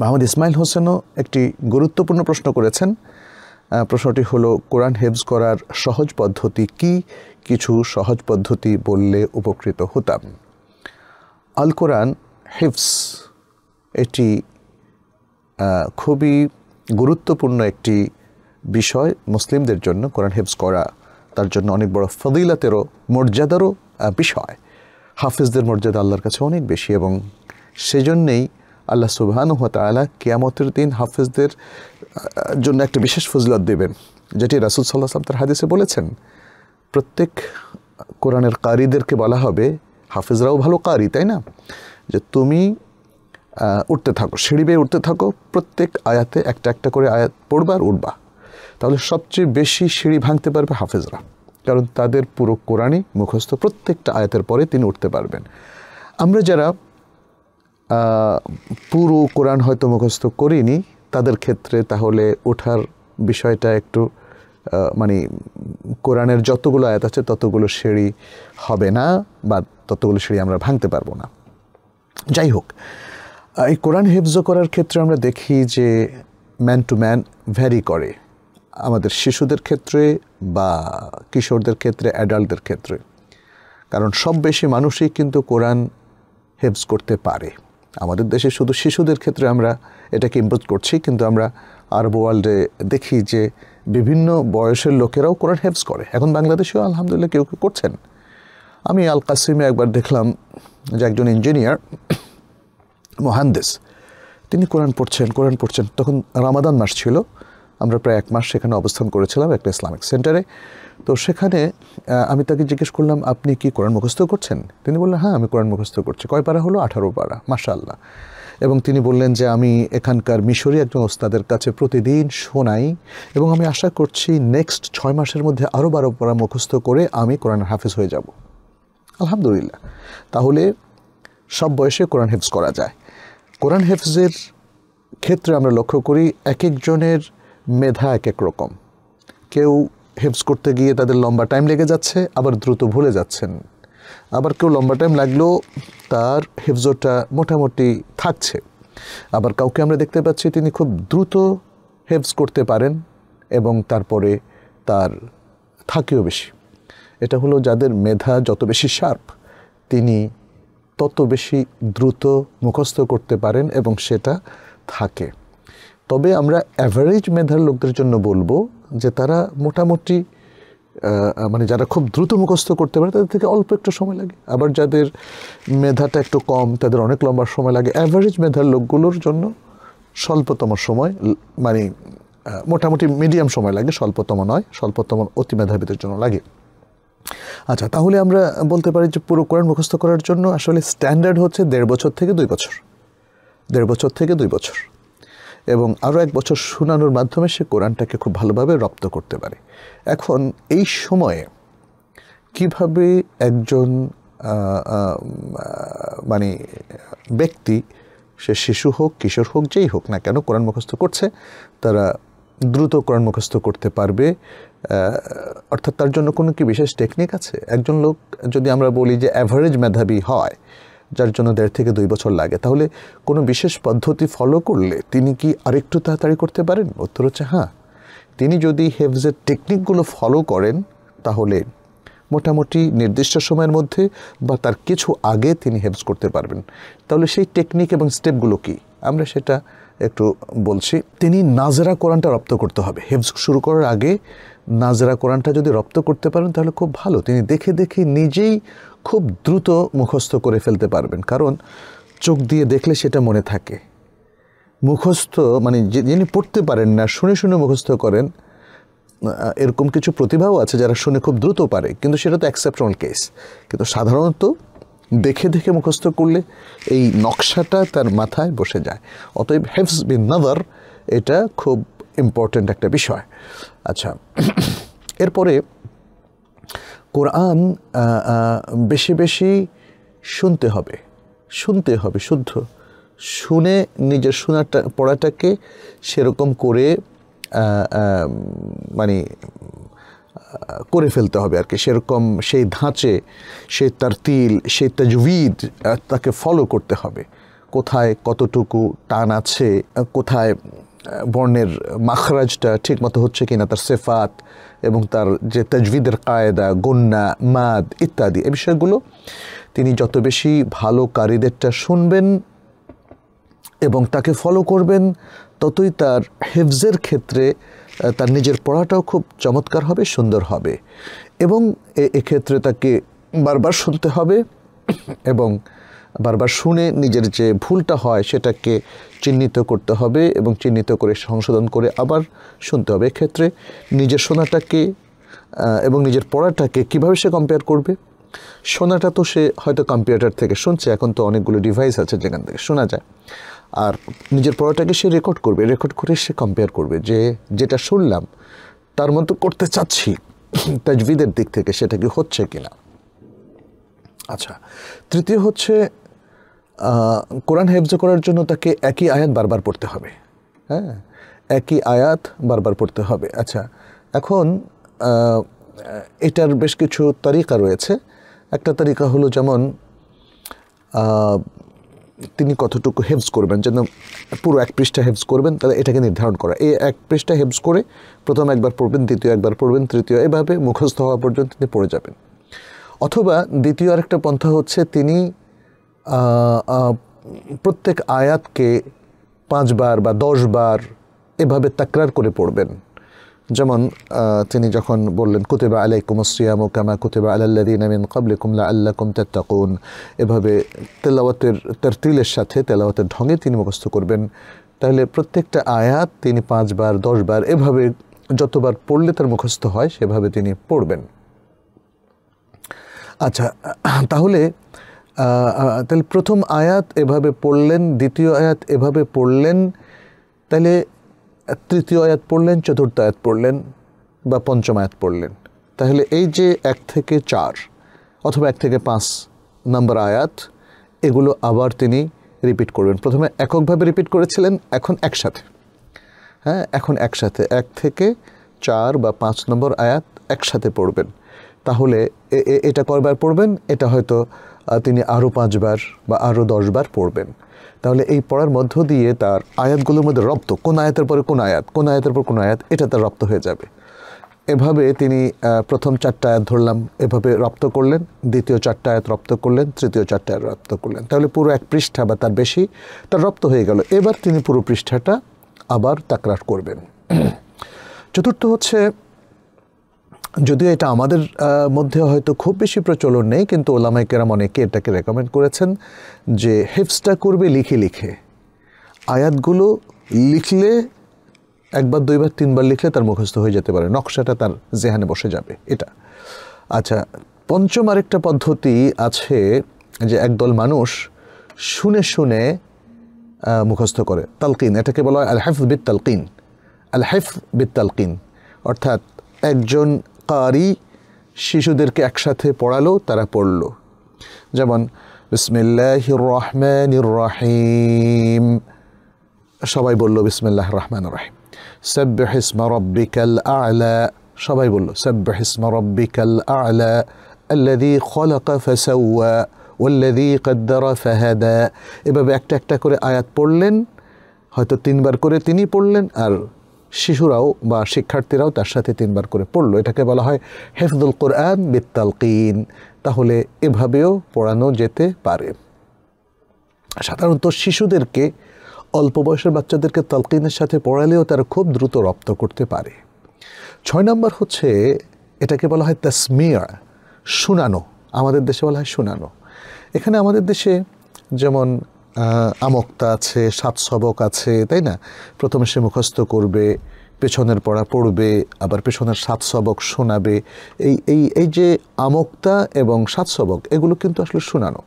মাহমুদ ইসমাইল হোসেনও একটি গুরুত্বপূর্ণ প্রশ্ন করেছেন প্রশ্নটি হলো কোরআন হেফজ করার সহজ পদ্ধতি কি কিছু সহজ পদ্ধতি বললে উপকৃত হতাম আল কোরআন হেফস এটি খুবই গুরুত্বপূর্ণ একটি বিষয় মুসলিমদের জন্য কোরআন হেফজ করা তার জন্য অনেক বড় ফদিলাতেরও মর্যাদারও বিষয় হাফিজদের মর্যাদা আল্লাহর কাছে অনেক বেশি এবং সেজন্যেই আল্লাহ সুবহানু হতালা কেয়ামতের দিন হাফেজদের জন্য একটা বিশেষ ফজলত দেবেন যেটি রাসুল সাল্লাহ সাল্লাম তার হাদিসে বলেছেন প্রত্যেক কোরআনের কারিদেরকে বলা হবে হাফেজরাও ভালো কারি তাই না যে তুমি উঠতে থাকো সিঁড়ি বেয়ে উঠতে থাকো প্রত্যেক আয়াতে একটা একটা করে আয়াত পড়বা আর উঠবা তাহলে সবচেয়ে বেশি সিঁড়ি ভাঙতে পারবে হাফেজরা কারণ তাদের পুরো কোরআনই মুখস্থ প্রত্যেকটা আয়াতের পরে তিনি উঠতে পারবেন আমরা যারা পুরো কোরআন হয়তো মুখস্থ করিনি তাদের ক্ষেত্রে তাহলে ওঠার বিষয়টা একটু মানে কোরআনের যতগুলো আয়াত আছে ততগুলো সিঁড়ি হবে না বা ততগুলো সিঁড়ি আমরা ভাঙতে পারবো না যাই হোক এই কোরআন হেফজ করার ক্ষেত্রে আমরা দেখি যে ম্যান টু ম্যান ভ্যারি করে আমাদের শিশুদের ক্ষেত্রে বা কিশোরদের ক্ষেত্রে অ্যাডাল্টদের ক্ষেত্রে কারণ সব বেশি মানুষই কিন্তু কোরআন হেফজ করতে পারে আমাদের দেশে শুধু শিশুদের ক্ষেত্রে আমরা এটাকে ইম্পোজ করছি কিন্তু আমরা আরব ওয়ার্ল্ডে দেখি যে বিভিন্ন বয়সের লোকেরাও কোরআন হেফজ করে এখন বাংলাদেশেও আলহামদুলিল্লাহ কেউ কেউ করছেন আমি আল কাসিমে একবার দেখলাম যে একজন ইঞ্জিনিয়ার মহান্দেস তিনি কোরআন পড়ছেন কোরআন পড়ছেন তখন রামাদান মাস ছিল আমরা প্রায় এক মাস সেখানে অবস্থান করেছিলাম একটা ইসলামিক সেন্টারে তো সেখানে আমি তাকে জিজ্ঞেস করলাম আপনি কি কোরআন মুখস্থ করছেন তিনি বললেন হ্যাঁ আমি কোরআন মুখস্থ করছি কয় পারা হলো আঠারো পারা মাশাল্লাহ এবং তিনি বললেন যে আমি এখানকার মিশরি একজন ওস্তাদের কাছে প্রতিদিন শোনাই এবং আমি আশা করছি নেক্সট ছয় মাসের মধ্যে আরও বারো পারা মুখস্থ করে আমি কোরআন হাফেজ হয়ে যাব আলহামদুলিল্লাহ তাহলে সব বয়সে কোরআন হেফজ করা যায় কোরআন হেফজের ক্ষেত্রে আমরা লক্ষ্য করি এক একজনের মেধা এক এক রকম কেউ হেপস করতে গিয়ে তাদের লম্বা টাইম লেগে যাচ্ছে আবার দ্রুত ভুলে যাচ্ছেন আবার কেউ লম্বা টাইম লাগলেও তার হেফজটা মোটামুটি থাকছে আবার কাউকে আমরা দেখতে পাচ্ছি তিনি খুব দ্রুত হেফজ করতে পারেন এবং তারপরে তার থাকেও বেশি এটা হলো যাদের মেধা যত বেশি শার্প তিনি তত বেশি দ্রুত মুখস্থ করতে পারেন এবং সেটা থাকে তবে আমরা অ্যাভারেজ মেধার লোকদের জন্য বলবো যে তারা মোটামুটি মানে যারা খুব দ্রুত মুখস্থ করতে পারে তাদের থেকে অল্প একটু সময় লাগে আবার যাদের মেধাটা একটু কম তাদের অনেক লম্বা সময় লাগে অ্যাভারেজ মেধার লোকগুলোর জন্য স্বল্পতম সময় মানে মোটামুটি মিডিয়াম সময় লাগে স্বল্পতম নয় স্বল্পতম অতি মেধাবীদের জন্য লাগে আচ্ছা তাহলে আমরা বলতে পারি যে পুরো কোরআন মুখস্থ করার জন্য আসলে স্ট্যান্ডার্ড হচ্ছে দেড় বছর থেকে দুই বছর দেড় বছর থেকে দুই বছর এবং আরও এক বছর শোনানোর মাধ্যমে সে কোরআনটাকে খুব ভালোভাবে রপ্ত করতে পারে এখন এই সময়ে কিভাবে একজন মানে ব্যক্তি সে শিশু হোক কিশোর হোক যেই হোক না কেন কোরআন মুখস্থ করছে তারা দ্রুত কোরআন মুখস্থ করতে পারবে অর্থাৎ তার জন্য কোনো কি বিশেষ টেকনিক আছে একজন লোক যদি আমরা বলি যে অ্যাভারেজ মেধাবী হয় যার জন্য দেড় থেকে দুই বছর লাগে তাহলে কোনো বিশেষ পদ্ধতি ফলো করলে তিনি কি আরেকটু তাড়াতাড়ি করতে পারেন উত্তর হচ্ছে হ্যাঁ তিনি যদি হেফজের টেকনিকগুলো ফলো করেন তাহলে মোটামুটি নির্দিষ্ট সময়ের মধ্যে বা তার কিছু আগে তিনি হেফজ করতে পারবেন তাহলে সেই টেকনিক এবং স্টেপগুলো কি আমরা সেটা একটু বলছি তিনি নাজরা কোরআনটা রপ্ত করতে হবে হেফজ শুরু করার আগে নাজরা কোরআনটা যদি রপ্ত করতে পারেন তাহলে খুব ভালো তিনি দেখে দেখে নিজেই খুব দ্রুত মুখস্থ করে ফেলতে পারবেন কারণ চোখ দিয়ে দেখলে সেটা মনে থাকে মুখস্থ মানে যিনি পড়তে পারেন না শুনে শুনে মুখস্থ করেন এরকম কিছু প্রতিভাও আছে যারা শুনে খুব দ্রুত পারে কিন্তু সেটা তো অ্যাকসেপশনাল কেস কিন্তু সাধারণত দেখে দেখে মুখস্থ করলে এই নকশাটা তার মাথায় বসে যায় অতএব হেফস বিন নাদার এটা খুব ইম্পর্ট্যান্ট একটা বিষয় আচ্ছা এরপরে কোরআন বেশি বেশি শুনতে হবে শুনতে হবে শুদ্ধ শুনে নিজের শোনাটা পড়াটাকে সেরকম করে মানে করে ফেলতে হবে আর কি সেরকম সেই ধাঁচে সে তার তিল সে তাজবিদ তাকে ফলো করতে হবে কোথায় কতটুকু টান আছে কোথায় বর্ণের মাখরাজটা ঠিকমতো হচ্ছে কি না তার সেফাত এবং তার যে তাজবিদের কায়দা গন্যা মাদ ইত্যাদি এ বিষয়গুলো তিনি যত বেশি ভালো কারীদেরটা শুনবেন এবং তাকে ফলো করবেন ততই তার হেফজের ক্ষেত্রে তার নিজের পড়াটাও খুব চমৎকার হবে সুন্দর হবে এবং এক্ষেত্রে তাকে বারবার শুনতে হবে এবং বারবার শুনে নিজের যে ভুলটা হয় সেটাকে চিহ্নিত করতে হবে এবং চিহ্নিত করে সংশোধন করে আবার শুনতে হবে ক্ষেত্রে নিজের সোনাটাকে এবং নিজের পড়াটাকে কিভাবে সে কম্পেয়ার করবে শোনাটা তো সে হয়তো কম্পিউটার থেকে শুনছে এখন তো অনেকগুলো ডিভাইস আছে যেখান থেকে শোনা যায় আর নিজের পড়াটাকে সে রেকর্ড করবে রেকর্ড করে সে কম্পেয়ার করবে যে যেটা শুনলাম তার মতো করতে চাচ্ছি তাজবিদের দিক থেকে সেটা কি হচ্ছে কিনা আচ্ছা তৃতীয় হচ্ছে কোরআন হেফজ করার জন্য তাকে একই আয়াত বারবার পড়তে হবে হ্যাঁ একই আয়াত বারবার পড়তে হবে আচ্ছা এখন এটার বেশ কিছু তারিকা রয়েছে একটা তারিকা হলো যেমন তিনি কতটুকু হেফজ করবেন যেন পুরো এক পৃষ্ঠা হেফজ করবেন তাহলে এটাকে নির্ধারণ করা এই এক পৃষ্ঠা হেফজ করে প্রথম একবার পড়বেন দ্বিতীয় একবার পড়বেন তৃতীয় এভাবে মুখস্থ হওয়া পর্যন্ত তিনি পড়ে যাবেন অথবা দ্বিতীয় আরেকটা পন্থা হচ্ছে তিনি প্রত্যেক আয়াতকে পাঁচবার বা দশবার এভাবে তাকরার করে পড়বেন যেমন তিনি যখন বললেন কুতেবা আলাইকুম সিয়াম কামা কুতেবা আলাল্লাদিন আমিন আল্লাহ কুম তেত্তাকুন এভাবে তেলাওয়াতের তরতিলের সাথে তেলাওয়াতের ঢঙে তিনি মুখস্থ করবেন তাহলে প্রত্যেকটা আয়াত তিনি পাঁচবার দশবার এভাবে যতবার পড়লে তার মুখস্থ হয় সেভাবে তিনি পড়বেন আচ্ছা তাহলে তাহলে প্রথম আয়াত এভাবে পড়লেন দ্বিতীয় আয়াত এভাবে পড়লেন তাহলে তৃতীয় আয়াত পড়লেন চতুর্থ আয়াত পড়লেন বা পঞ্চম আয়াত পড়লেন তাহলে এই যে এক থেকে চার অথবা এক থেকে পাঁচ নাম্বার আয়াত এগুলো আবার তিনি রিপিট করবেন প্রথমে এককভাবে রিপিট করেছিলেন এখন একসাথে হ্যাঁ এখন একসাথে এক থেকে চার বা পাঁচ নম্বর আয়াত একসাথে পড়বেন তাহলে এটা কয়বার পড়বেন এটা হয়তো তিনি আরও পাঁচবার বা আরও দশবার পড়বেন তাহলে এই পড়ার মধ্য দিয়ে তার আয়াতগুলোর মধ্যে রপ্ত কোন আয়াতের পরে কোন আয়াত কোন আয়াতের পর কোন আয়াত এটা তার রপ্ত হয়ে যাবে এভাবে তিনি প্রথম চারটা আয়াত ধরলাম এভাবে রপ্ত করলেন দ্বিতীয় চারটা আয়াত রপ্ত করলেন তৃতীয় চারটা আয়াত রপ্ত করলেন তাহলে পুরো এক পৃষ্ঠা বা তার বেশি তার রপ্ত হয়ে গেল এবার তিনি পুরো পৃষ্ঠাটা আবার তাকরার করবেন চতুর্থ হচ্ছে যদিও এটা আমাদের মধ্যে হয়তো খুব বেশি প্রচলন নেই কিন্তু ওলামাই কেরাম অনেকে এটাকে রেকমেন্ড করেছেন যে হেফসটা করবে লিখে লিখে আয়াতগুলো লিখলে একবার দুইবার তিনবার লিখলে তার মুখস্থ হয়ে যেতে পারে নকশাটা তার জেহানে বসে যাবে এটা আচ্ছা পঞ্চম আরেকটা পদ্ধতি আছে যে একদল মানুষ শুনে শুনে মুখস্থ করে তালকিন এটাকে বলা হয় আল হেফ বিত তালকিন আল হেফ বিত তালকিন অর্থাৎ একজন কারি শিশুদেরকে একসাথে পড়ালো তারা পড়ল যেমন বিসমিল্লাহ রহমান রাহিম সবাই বলল বিসমিল্লাহ রহমান রাহিম সব্য হিসমা রব্বিকাল আলা সবাই বলল সব্য হিসমা রব্বিকাল আলা আল্লাদি খলাকা ফসাউয়া ওল্লাদি কদ্দারা ফাহাদা এভাবে একটা একটা করে আয়াত পড়লেন হয়তো তিনবার করে তিনি পড়লেন আর শিশুরাও বা শিক্ষার্থীরাও তার সাথে তিনবার করে পড়লো এটাকে বলা হয় হেফদুল কোরআন বিত্তালকিন তাহলে এভাবেও পড়ানো যেতে পারে সাধারণত শিশুদেরকে অল্প বয়সের বাচ্চাদেরকে তালকিনের সাথে পড়ালেও তারা খুব দ্রুত রপ্ত করতে পারে ছয় নম্বর হচ্ছে এটাকে বলা হয় তাসমিয়া শুনানো আমাদের দেশে বলা হয় শুনানো এখানে আমাদের দেশে যেমন আমক্তা আছে সাত সবক আছে তাই না প্রথমে সে মুখস্থ করবে পেছনের পড়া পড়বে আবার পেছনের সাত সবক শোনাবে এই এই এই যে আমক্তা এবং সাত সবক এগুলো কিন্তু আসলে শোনানো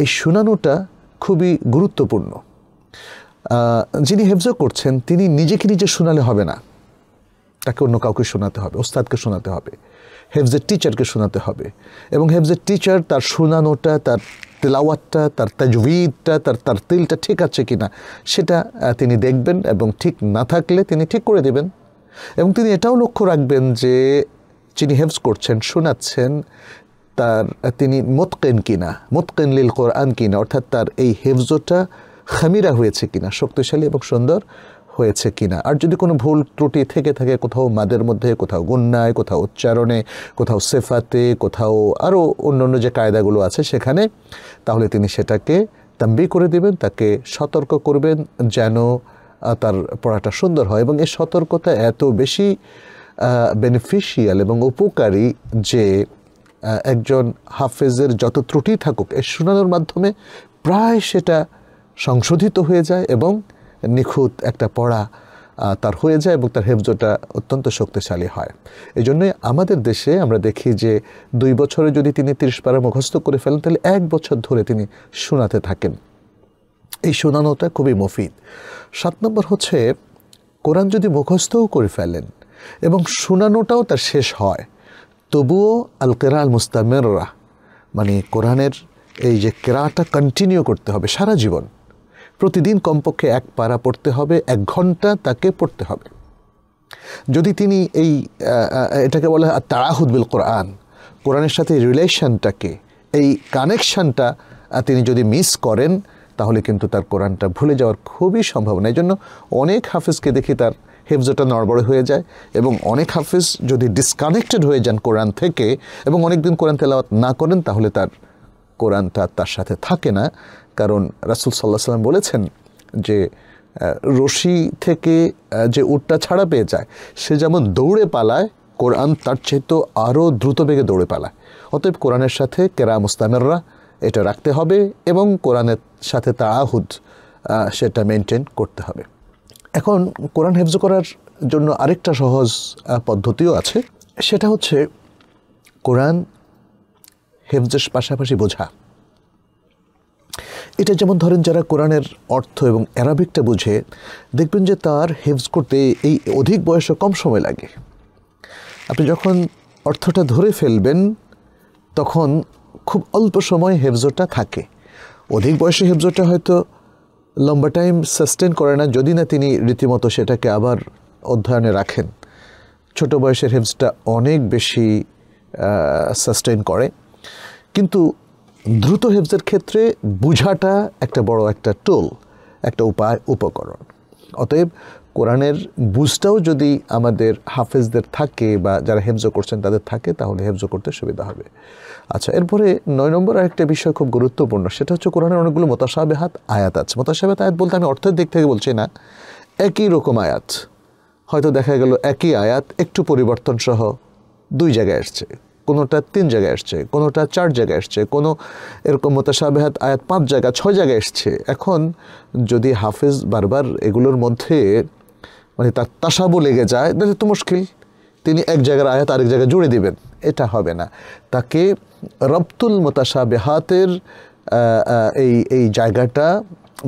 এই শোনানোটা খুবই গুরুত্বপূর্ণ যিনি হেফজ করছেন তিনি নিজেকে নিজে শোনালে হবে না তাকে অন্য কাউকে শোনাতে হবে ওস্তাদকে শোনাতে হবে হেফজের টিচারকে শোনাতে হবে এবং হেফজের টিচার তার শোনানোটা তার তেলাওয়াতটা তার তাজবিদটা তার তার তিলটা ঠিক আছে কিনা সেটা তিনি দেখবেন এবং ঠিক না থাকলে তিনি ঠিক করে দেবেন এবং তিনি এটাও লক্ষ্য রাখবেন যে যিনি হেফজ করছেন শোনাচ্ছেন তার তিনি মোতকেন কিনা মোতকেন লীল কোরআন কিনা অর্থাৎ তার এই হেফজটা খামিরা হয়েছে কিনা শক্তিশালী এবং সুন্দর হয়েছে কিনা আর যদি কোনো ভুল ত্রুটি থেকে থাকে কোথাও মাদের মধ্যে কোথাও গুন্যায় কোথাও উচ্চারণে কোথাও সেফাতে কোথাও আরও অন্য অন্য যে কায়দাগুলো আছে সেখানে তাহলে তিনি সেটাকে তাম্বি করে দেবেন তাকে সতর্ক করবেন যেন তার পড়াটা সুন্দর হয় এবং এই সতর্কতা এত বেশি বেনিফিশিয়াল এবং উপকারী যে একজন হাফেজের যত ত্রুটি থাকুক এ শোনানোর মাধ্যমে প্রায় সেটা সংশোধিত হয়ে যায় এবং নিখুঁত একটা পড়া তার হয়ে যায় এবং তার হেফজোটা অত্যন্ত শক্তিশালী হয় এই জন্যই আমাদের দেশে আমরা দেখি যে দুই বছরে যদি তিনি তিরিশ পারা মুখস্থ করে ফেলেন তাহলে এক বছর ধরে তিনি শোনাতে থাকেন এই শোনানোটা খুবই মফিদ সাত নম্বর হচ্ছে কোরআন যদি মুখস্থও করে ফেলেন এবং শোনানোটাও তার শেষ হয় তবুও আল কেরা আল মুস্তামেররা মানে কোরআনের এই যে কেরাটা কন্টিনিউ করতে হবে সারা জীবন প্রতিদিন কমপক্ষে এক পারা পড়তে হবে এক ঘন্টা তাকে পড়তে হবে যদি তিনি এই এটাকে বলে হয় কোরআন কোরআনের সাথে রিলেশনটাকে এই কানেকশানটা তিনি যদি মিস করেন তাহলে কিন্তু তার কোরআনটা ভুলে যাওয়ার খুবই সম্ভাবনা এই জন্য অনেক হাফিজকে দেখি তার হেফজটা নড়বড়ে হয়ে যায় এবং অনেক হাফিজ যদি ডিসকানেক্টেড হয়ে যান কোরআন থেকে এবং অনেকদিন কোরআন তেলাওয়াত না করেন তাহলে তার কোরআনটা তার সাথে থাকে না কারণ রাসুল সাল্লাহ সাল্লাম বলেছেন যে রশি থেকে যে উটটা ছাড়া পেয়ে যায় সে যেমন দৌড়ে পালায় কোরআন তার চেয়ে আরও দ্রুত বেগে দৌড়ে পালায় অতএব কোরআনের সাথে কেরা মুস্তামেররা এটা রাখতে হবে এবং কোরআনের সাথে আহুদ সেটা মেনটেন করতে হবে এখন কোরআন হেফজ করার জন্য আরেকটা সহজ পদ্ধতিও আছে সেটা হচ্ছে কোরআন হেফজের পাশাপাশি বোঝা এটা যেমন ধরেন যারা কোরআনের অর্থ এবং অ্যারাবিকটা বুঝে দেখবেন যে তার হেফজ করতে এই অধিক বয়সে কম সময় লাগে আপনি যখন অর্থটা ধরে ফেলবেন তখন খুব অল্প সময় হেফজটা থাকে অধিক বয়সে হেফজটা হয়তো লম্বা টাইম সাস্টেন করে না যদি না তিনি রীতিমতো সেটাকে আবার অধ্যয়নে রাখেন ছোট বয়সের হেফজটা অনেক বেশি সাস্টেন করে কিন্তু দ্রুত হেফজের ক্ষেত্রে বুঝাটা একটা বড় একটা টোল একটা উপায় উপকরণ অতএব কোরআনের বুঝটাও যদি আমাদের হাফেজদের থাকে বা যারা হেফজ করছেন তাদের থাকে তাহলে হেফজ করতে সুবিধা হবে আচ্ছা এরপরে নয় নম্বর আরেকটা বিষয় খুব গুরুত্বপূর্ণ সেটা হচ্ছে কোরআনের অনেকগুলো হাত আয়াত আছে মোতাসাবে আয়াত বলতে আমি অর্থের দিক থেকে বলছি না একই রকম আয়াত হয়তো দেখা গেল একই আয়াত একটু পরিবর্তন সহ দুই জায়গায় এসছে কোনোটা তিন জায়গায় এসছে কোনোটা চার জায়গায় এসছে কোনো এরকম মোতাসাবেহাত আয়াত পাঁচ জায়গা ছয় জায়গায় এসছে এখন যদি হাফেজ বারবার এগুলোর মধ্যে মানে তার তাসাবু লেগে যায় তাহলে তো মুশকিল তিনি এক জায়গার আয়াত আরেক জায়গায় জুড়ে দিবেন এটা হবে না তাকে রপ্তুল মোতাসাবেহাতের এই এই জায়গাটা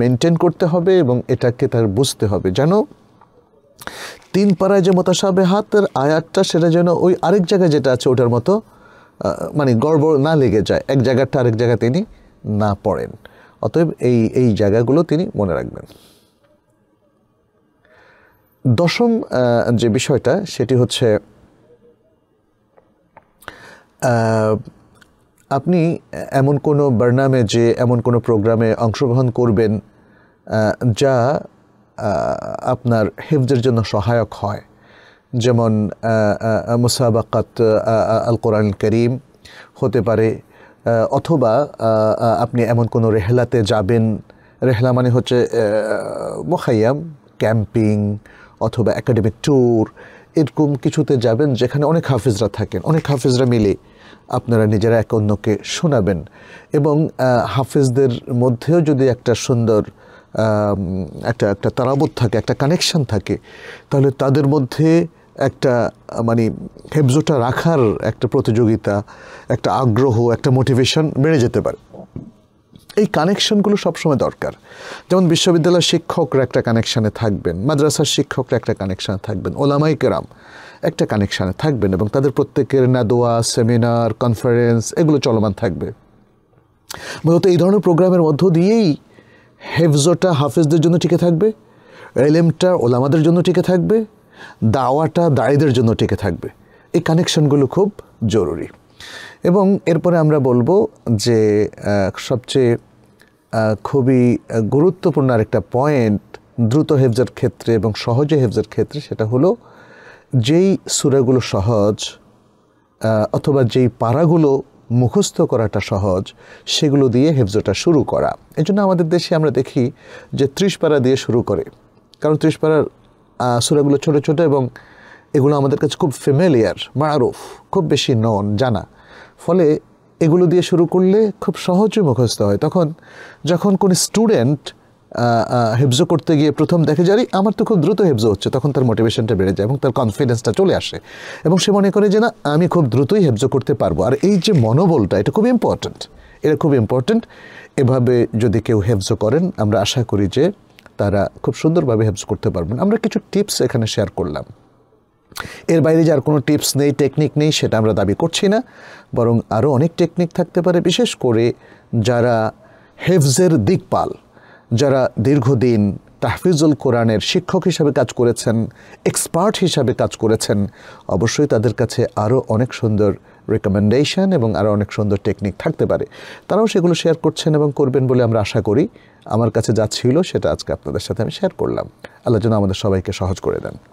মেনটেন করতে হবে এবং এটাকে তার বুঝতে হবে যেন তিন পাড়ায় যে মোতাসাবে হাতের আয়াতটা সেটা যেন ওই আরেক জায়গায় যেটা আছে ওটার মতো মানে গর্ব না লেগে যায় এক জায়গাটা আরেক জায়গায় তিনি না পড়েন অতএব এই এই জায়গাগুলো তিনি মনে রাখবেন দশম যে বিষয়টা সেটি হচ্ছে আপনি এমন কোনো বার্নামে যে এমন কোনো প্রোগ্রামে অংশগ্রহণ করবেন যা আপনার হেফজের জন্য সহায়ক হয় যেমন মুসাবাকাত আল কোরআন করিম হতে পারে অথবা আপনি এমন কোনো রেহলাতে যাবেন রেহলা মানে হচ্ছে মুখাইয়াম ক্যাম্পিং অথবা একাডেমিক ট্যুর এরকম কিছুতে যাবেন যেখানে অনেক হাফিজরা থাকেন অনেক হাফিজরা মিলে আপনারা নিজেরা এক অন্যকে শোনাবেন এবং হাফিজদের মধ্যেও যদি একটা সুন্দর একটা একটা তারাবত থাকে একটা কানেকশান থাকে তাহলে তাদের মধ্যে একটা মানে হেফজোটা রাখার একটা প্রতিযোগিতা একটা আগ্রহ একটা মোটিভেশন বেড়ে যেতে পারে এই কানেকশনগুলো সবসময় দরকার যেমন বিশ্ববিদ্যালয়ের শিক্ষকরা একটা কানেকশানে থাকবেন মাদ্রাসার শিক্ষকরা একটা কানেকশানে থাকবেন ওলামাই কেরাম একটা কানেকশানে থাকবেন এবং তাদের প্রত্যেকের নাদোয়া সেমিনার কনফারেন্স এগুলো চলমান থাকবে মূলত এই ধরনের প্রোগ্রামের মধ্য দিয়েই হেফজটা হাফেজদের জন্য টিকে থাকবে এলেমটা ওলামাদের জন্য টিকে থাকবে দাওয়াটা দায়ীদের জন্য টিকে থাকবে এই কানেকশনগুলো খুব জরুরি এবং এরপরে আমরা বলবো যে সবচেয়ে খুবই গুরুত্বপূর্ণ আরেকটা পয়েন্ট দ্রুত হেফজার ক্ষেত্রে এবং সহজে হেফজার ক্ষেত্রে সেটা হলো যেই সুরাগুলো সহজ অথবা যেই পাড়াগুলো মুখস্থ করাটা সহজ সেগুলো দিয়ে হেফজটা শুরু করা এই জন্য আমাদের দেশে আমরা দেখি যে ত্রিশপাড়া দিয়ে শুরু করে কারণ ত্রিশপাড়ার সুরাগুলো ছোট ছোট এবং এগুলো আমাদের কাছে খুব ফেমেলিয়ার মারুফ খুব বেশি নন জানা ফলে এগুলো দিয়ে শুরু করলে খুব সহজে মুখস্থ হয় তখন যখন কোনো স্টুডেন্ট হেফজো করতে গিয়ে প্রথম দেখে যারি আমার তো খুব দ্রুত হেফজো হচ্ছে তখন তার মোটিভেশনটা বেড়ে যায় এবং তার কনফিডেন্সটা চলে আসে এবং সে মনে করে যে না আমি খুব দ্রুতই হেফজো করতে পারবো আর এই যে মনোবলটা এটা খুব ইম্পর্ট্যান্ট এটা খুব ইম্পর্ট্যান্ট এভাবে যদি কেউ হেফজো করেন আমরা আশা করি যে তারা খুব সুন্দরভাবে হেফজ করতে পারবেন আমরা কিছু টিপস এখানে শেয়ার করলাম এর বাইরে যার কোনো টিপস নেই টেকনিক নেই সেটা আমরা দাবি করছি না বরং আরও অনেক টেকনিক থাকতে পারে বিশেষ করে যারা হেফজের দিকপাল যারা দীর্ঘদিন তাহফিজুল কোরআনের শিক্ষক হিসাবে কাজ করেছেন এক্সপার্ট হিসাবে কাজ করেছেন অবশ্যই তাদের কাছে আরও অনেক সুন্দর রেকমেন্ডেশন এবং আরও অনেক সুন্দর টেকনিক থাকতে পারে তারাও সেগুলো শেয়ার করছেন এবং করবেন বলে আমরা আশা করি আমার কাছে যা ছিল সেটা আজকে আপনাদের সাথে আমি শেয়ার করলাম আল্লাহ যেন আমাদের সবাইকে সহজ করে দেন